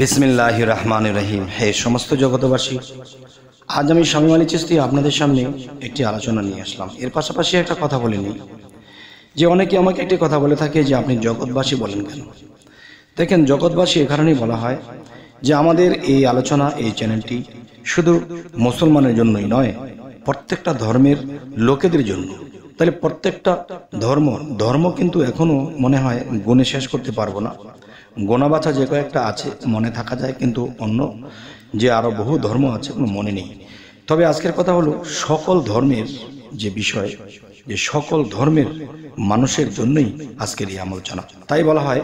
বিসমিল্লাহ রহমান রহিম হে সমস্ত জগতবাসী আজ আমি স্বামী মালী চিস্তি আপনাদের সামনে একটি আলোচনা নিয়ে আসলাম এর পাশাপাশি একটা কথা বলে নিই যে অনেকে আমাকে একটি কথা বলে থাকে যে আপনি জগৎবাসী বলেন কেন দেখেন জগৎবাসী এ কারণেই বলা হয় যে আমাদের এই আলোচনা এই চ্যানেলটি শুধু মুসলমানের জন্যই নয় প্রত্যেকটা ধর্মের লোকেদের জন্য তাহলে প্রত্যেকটা ধর্ম ধর্ম কিন্তু এখনও মনে হয় গুণে শেষ করতে পারবো না গোনাবাছা যে কয়েকটা আছে মনে থাকা যায় কিন্তু অন্য যে আরও বহু ধর্ম আছে কোনো মনে নেই তবে আজকের কথা হলো সকল ধর্মের যে বিষয় যে সকল ধর্মের মানুষের জন্যই আজকের এই আলোচনা তাই বলা হয়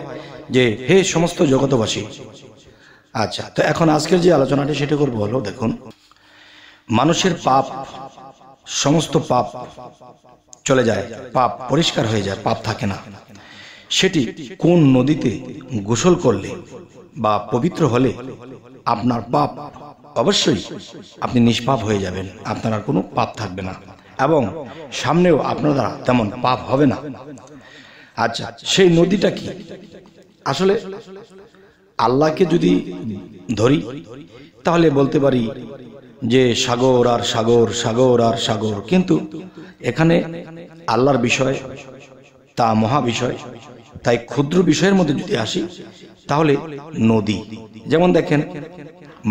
যে হে সমস্ত জগতবাসী আচ্ছা তো এখন আজকের যে আলোচনাটি সেটা করবো হলো দেখুন মানুষের পাপ সমস্ত পাপ চলে যায় পাপ পরিষ্কার হয়ে যায় পাপ থাকে না সেটি কোন নদীতে গোসল করলে বা পবিত্র হলে আপনার পাপ অবশ্যই আপনি নিষ্পাপ হয়ে যাবেন আপনার আর কোনো পাপ থাকবে না এবং সামনেও আপনার দ্বারা তেমন পাপ হবে না আচ্ছা সেই নদীটা কি আসলে আল্লাহকে যদি ধরি তাহলে বলতে পারি যে সাগর আর সাগর সাগর আর সাগর কিন্তু এখানে আল্লাহর বিষয় তা মহা বিষয় তাই ক্ষুদ্র বিষয়ের মধ্যে যদি আসি তাহলে নদী যেমন দেখেন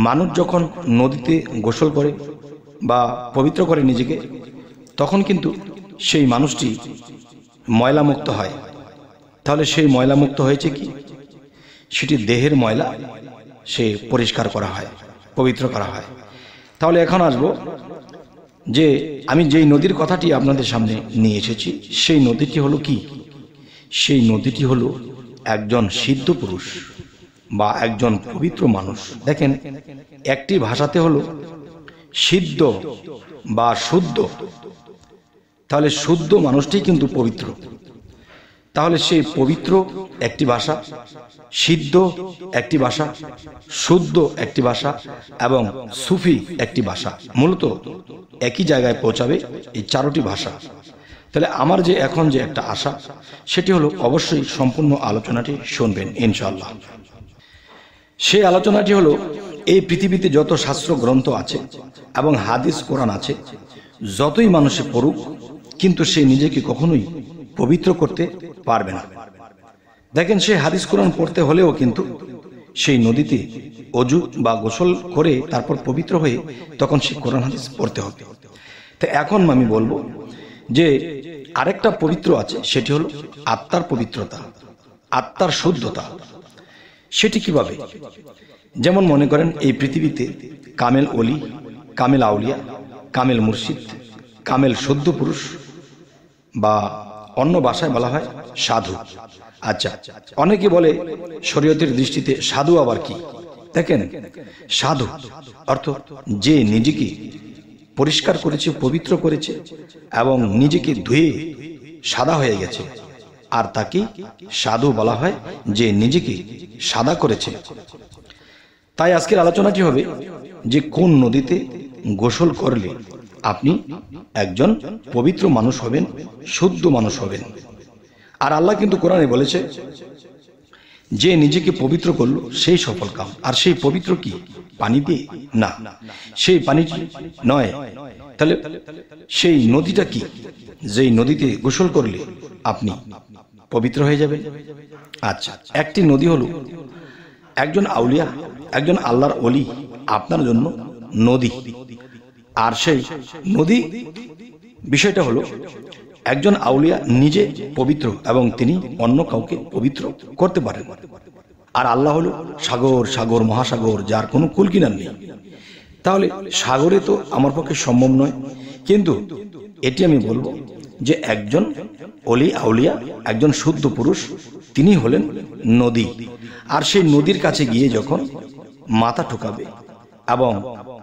মানুষ যখন নদীতে গোসল করে বা পবিত্র করে নিজেকে তখন কিন্তু সেই মানুষটি ময়লামুক্ত হয় তাহলে সেই ময়লামুক্ত হয়েছে কি সেটি দেহের ময়লা সে পরিষ্কার করা হয় পবিত্র করা হয় তাহলে এখন আসব যে আমি যেই নদীর কথাটি আপনাদের সামনে নিয়ে এসেছি সেই নদীটি হলো কি সেই নদীটি হল একজন সিদ্ধ পুরুষ বা একজন পবিত্র মানুষ দেখেন একটি ভাষাতে হলো সিদ্ধ বা শুদ্ধ তাহলে শুদ্ধ মানুষটি কিন্তু পবিত্র তাহলে সেই পবিত্র একটি ভাষা সিদ্ধ একটি ভাষা শুদ্ধ একটি ভাষা এবং সুফি একটি ভাষা মূলত একই জায়গায় পৌঁছাবে এই চারটি ভাষা তাহলে আমার যে এখন যে একটা আশা সেটি হলো অবশ্যই সম্পূর্ণ আলোচনাটি শুনবেন ইনশাল্লাহ সেই আলোচনাটি হলো এই পৃথিবীতে যত শাস্ত্র গ্রন্থ আছে এবং হাদিস কোরআন আছে যতই মানুষে পড়ুক কিন্তু সে নিজেকে কখনোই পবিত্র করতে পারবে না দেখেন সে হাদিস কোরআন পড়তে হলেও কিন্তু সেই নদীতে অজু বা গোসল করে তারপর পবিত্র হয়ে তখন সে কোরআন হাদিস পড়তে হবে তো এখন আমি বলবো যে আরেকটা পবিত্র আছে সেটি হলো আত্মার পবিত্রতা আত্মার শুদ্ধতা সেটি কিভাবে যেমন মনে করেন এই পৃথিবীতে কামেল অলি কামেল আউলিয়া কামেল মুর্শিদ কামেল সদ্য পুরুষ বা অন্য ভাষায় বলা হয় সাধু আচ্ছা অনেকে বলে শরীয়তের দৃষ্টিতে সাধু আবার কি দেখেন সাধু অর্থ যে নিজেকে পরিষ্কার করেছে পবিত্র করেছে এবং নিজেকে ধুয়ে সাদা হয়ে গেছে আর তাকে সাধু বলা হয় যে নিজেকে সাদা করেছে তাই আজকের আলোচনাটি হবে যে কোন নদীতে গোসল করলে আপনি একজন পবিত্র মানুষ হবেন শুদ্ধ মানুষ হবেন আর আল্লাহ কিন্তু কোরআনে বলেছে যে নিজেকে পবিত্র করল সেই সফল কাম আর সেই পবিত্র কি পানি দিয়ে না সেই পানি নয় তাহলে সেই নদীটা কি যেই নদীতে গোসল করলে আপনি পবিত্র হয়ে যাবেন আচ্ছা একটি নদী হলো একজন আউলিয়া একজন আল্লাহর অলি আপনার জন্য নদী আর সেই নদী বিষয়টা হলো একজন আউলিয়া নিজে পবিত্র এবং তিনি অন্য কাউকে পবিত্র করতে পারেন আর আল্লাহ হলো সাগর সাগর মহাসাগর যার কোনো কুলকিনার নেই তাহলে সাগরে তো আমার পক্ষে সম্ভব নয় কিন্তু এটি আমি বলবো যে একজন অলি আউলিয়া একজন শুদ্ধ পুরুষ তিনি হলেন নদী আর সেই নদীর কাছে গিয়ে যখন মাথা ঠোকাবে এবং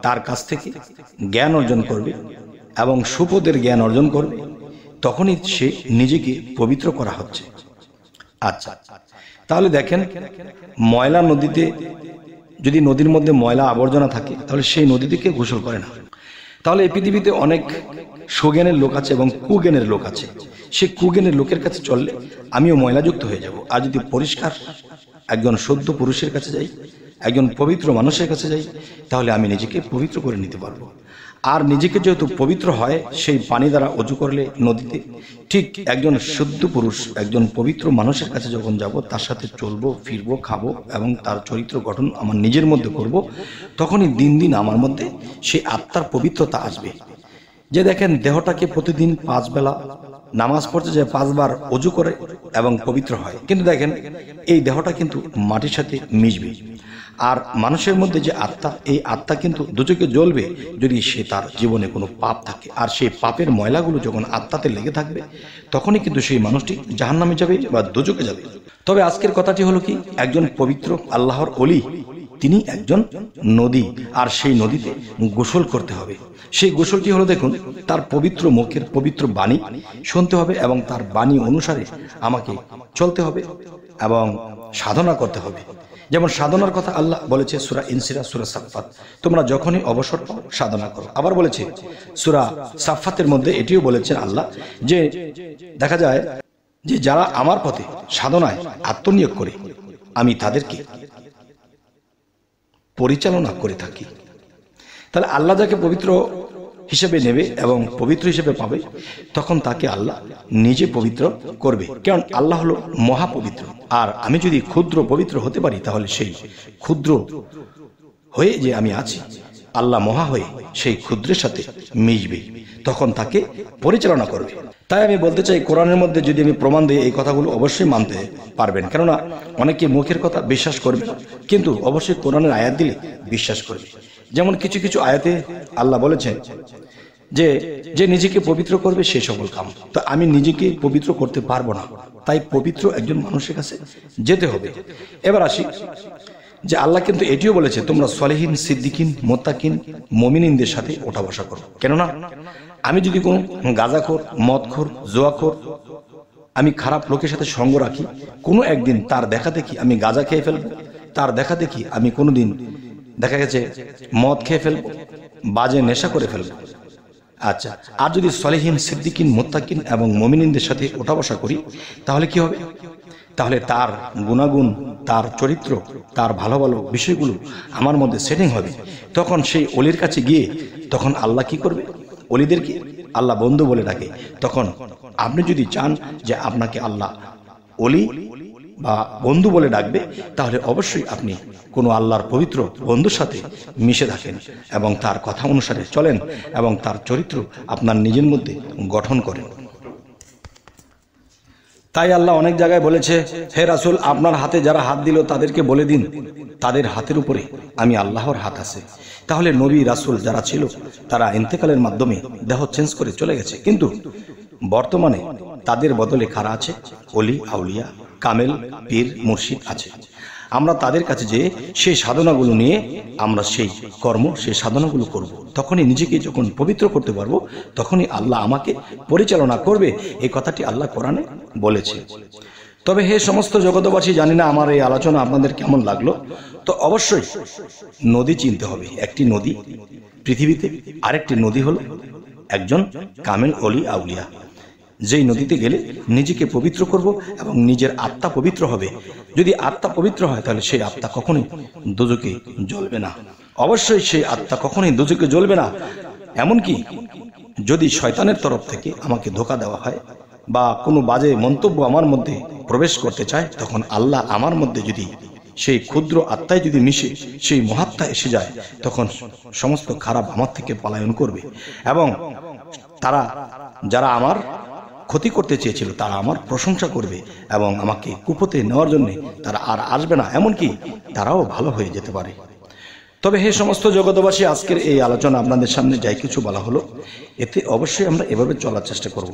তার কাছ থেকে জ্ঞান অর্জন করবে এবং সুপদের জ্ঞান অর্জন করবে তখনই সে নিজেকে পবিত্র করা হচ্ছে আচ্ছা তাহলে দেখেন ময়লা নদীতে যদি নদীর মধ্যে ময়লা আবর্জনা থাকে তাহলে সেই নদীতে কেউ গোসল করে না তাহলে এই পৃথিবীতে অনেক সোজ্ঞানের লোক আছে এবং কুজ্ঞানের লোক আছে সে কুজ্ঞানের লোকের কাছে চললে আমিও ময়লাযুক্ত হয়ে যাব আর যদি পরিষ্কার একজন সদ্য পুরুষের কাছে যাই একজন পবিত্র মানুষের কাছে যাই তাহলে আমি নিজেকে পবিত্র করে নিতে পারবো আর নিজেকে যেহেতু পবিত্র হয় সেই পানি দ্বারা অজু করলে নদীতে ঠিক একজন শুদ্ধ পুরুষ একজন পবিত্র মানুষের কাছে যখন যাব তার সাথে চলবো ফিরবো খাব এবং তার চরিত্র গঠন আমার নিজের মধ্যে করব তখনই দিন দিন আমার মধ্যে সেই আত্মার পবিত্রতা আসবে যে দেখেন দেহটাকে প্রতিদিন পাঁচ বেলা নামাজ পড়ছে যে পাঁচবার অজু করে এবং পবিত্র হয় কিন্তু দেখেন এই দেহটা কিন্তু মাটির সাথে মিশবে আর মানুষের মধ্যে যে আত্মা এই আত্মা কিন্তু দুচোখে জ্বলবে যদি সে তার জীবনে কোনো পাপ থাকে আর সেই পাপের ময়লাগুলো যখন আত্মাতে লেগে থাকবে তখনই কিন্তু সেই মানুষটি জাহান নামে যাবে বা দুচোখে যাবে তবে আজকের কথাটি হলো কি একজন পবিত্র আল্লাহর অলি তিনি একজন নদী আর সেই নদীতে গোসল করতে হবে সেই গোসলটি হলো দেখুন তার পবিত্র মুখের পবিত্র বাণী শুনতে হবে এবং তার বাণী অনুসারে আমাকে চলতে হবে এবং সাধনা করতে হবে যেমন সাধনার কথা আল্লাহ বলেছে সুরা ইনসিরা সুরা সাফাত তোমরা যখনই অবসর পাও সাধনা করো আবার বলেছে সুরা সাফাতের মধ্যে এটিও বলেছেন আল্লাহ যে দেখা যায় যে যারা আমার পথে সাধনায় আত্মনিয়োগ করে আমি তাদেরকে পরিচালনা করে থাকি তাহলে আল্লাহ যাকে পবিত্র হিসেবে নেবে এবং পবিত্র হিসেবে পাবে তখন তাকে আল্লাহ নিজে পবিত্র করবে কারণ আল্লাহ হলো মহাপবিত্র আর আমি যদি ক্ষুদ্র পবিত্র হতে পারি তাহলে সেই ক্ষুদ্র হয়ে যে আমি আছি আল্লাহ মহা হয়ে সেই ক্ষুদ্রের সাথে মিশবে তখন তাকে পরিচালনা করবে তাই আমি বলতে চাই কোরআনের মধ্যে যদি আমি প্রমাণ দিই এই কথাগুলো অবশ্যই মানতে পারবেন কেননা অনেকে মুখের কথা বিশ্বাস করবে কিন্তু অবশ্যই কোরআনের আয়াত দিলে বিশ্বাস করবে যেমন কিছু কিছু আয়াতে আল্লাহ বলেছেন যে যে নিজেকে পবিত্র করবে সে সকল কাম তো আমি নিজেকে পবিত্র করতে পারবো না তাই পবিত্র একজন মানুষের কাছে যেতে হবে এবার আসি যে আল্লাহ কিন্তু এটিও বলেছে তোমরা সলেহীন সিদ্দিকিন মোত্তাকিন মমিনিনদের সাথে ওঠা বসা করো কেননা আমি যদি কোনো গাঁজাখোর মদখোর জোয়াখোর আমি খারাপ লোকের সাথে সঙ্গ রাখি কোনো একদিন তার দেখা দেখি আমি গাঁজা খেয়ে ফেলবো তার দেখা দেখি আমি কোনো দিন দেখা গেছে মদ খেয়ে ফেলবো বাজে নেশা করে ফেলবো আচ্ছা আর যদি সলেহীন সিদ্দিকিন মোত্তাকিন এবং মমিনিনদের সাথে ওঠা বসা করি তাহলে কি হবে তাহলে তার গুণাগুণ তার চরিত্র তার ভালো ভালো বিষয়গুলো আমার মধ্যে সেটিং হবে তখন সেই অলির কাছে গিয়ে তখন আল্লাহ কি করবে অলিদেরকে আল্লাহ বন্ধু বলে ডাকে তখন আপনি যদি চান যে আপনাকে আল্লাহ অলি বা বন্ধু বলে ডাকবে তাহলে অবশ্যই আপনি কোনো আল্লাহর পবিত্র বন্ধুর সাথে মিশে থাকেন এবং তার কথা অনুসারে চলেন এবং তার চরিত্র আপনার নিজের মধ্যে গঠন করেন তাই আল্লাহ অনেক জায়গায় বলেছে হে রাসুল আপনার হাতে যারা হাত দিল তাদেরকে বলে দিন তাদের হাতের উপরে আমি আল্লাহর হাত আছে তাহলে নবী রাসুল যারা ছিল তারা ইন্তেকালের মাধ্যমে দেহ চেঞ্জ করে চলে গেছে কিন্তু বর্তমানে তাদের বদলে কারা আছে অলি আউলিয়া কামেল পীর মুর্শিদ আছে আমরা তাদের কাছে যে সেই সাধনাগুলো নিয়ে আমরা সেই কর্ম সেই সাধনাগুলো করব। তখনই নিজেকে যখন পবিত্র করতে পারবো তখনই আল্লাহ আমাকে পরিচালনা করবে এই কথাটি আল্লাহ কোরআনে বলেছে তবে হে সমস্ত জগতবাসী জানি না আমার এই আলোচনা আপনাদের কেমন লাগলো তো অবশ্যই নদী চিনতে হবে একটি নদী পৃথিবীতে আরেকটি নদী হলো একজন কামেল অলি আউলিয়া যেই নদীতে গেলে নিজেকে পবিত্র করব এবং নিজের আত্মা পবিত্র হবে যদি আত্মা পবিত্র হয় তাহলে সেই আত্মা কখনোই দুজকে জ্বলবে না অবশ্যই সেই আত্মা কখনোই দুজকে জ্বলবে না এমনকি যদি শয়তানের তরফ থেকে আমাকে ধোকা দেওয়া হয় বা কোনো বাজে মন্তব্য আমার মধ্যে প্রবেশ করতে চায় তখন আল্লাহ আমার মধ্যে যদি সেই ক্ষুদ্র আত্মায় যদি মিশে সেই মহাত্মা এসে যায় তখন সমস্ত খারাপ আমার থেকে পলায়ন করবে এবং তারা যারা আমার ক্ষতি করতে চেয়েছিল তারা আমার প্রশংসা করবে এবং আমাকে কুপোতে নেওয়ার জন্য তারা আর আসবে না এমনকি তারাও ভালো হয়ে যেতে পারে তবে হে সমস্ত জগতবাসী আজকের এই আলোচনা আপনাদের সামনে যাই কিছু বলা হলো এতে অবশ্যই আমরা এভাবে চলার চেষ্টা করব।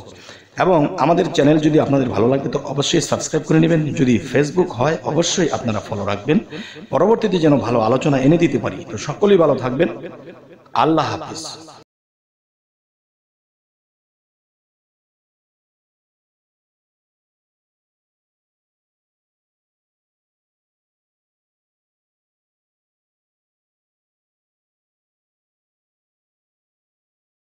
এবং আমাদের চ্যানেল যদি আপনাদের ভালো লাগে তো অবশ্যই সাবস্ক্রাইব করে নেবেন যদি ফেসবুক হয় অবশ্যই আপনারা ফলো রাখবেন পরবর্তীতে যেন ভালো আলোচনা এনে দিতে পারি তো সকলেই ভালো থাকবেন আল্লাহ হাফিজ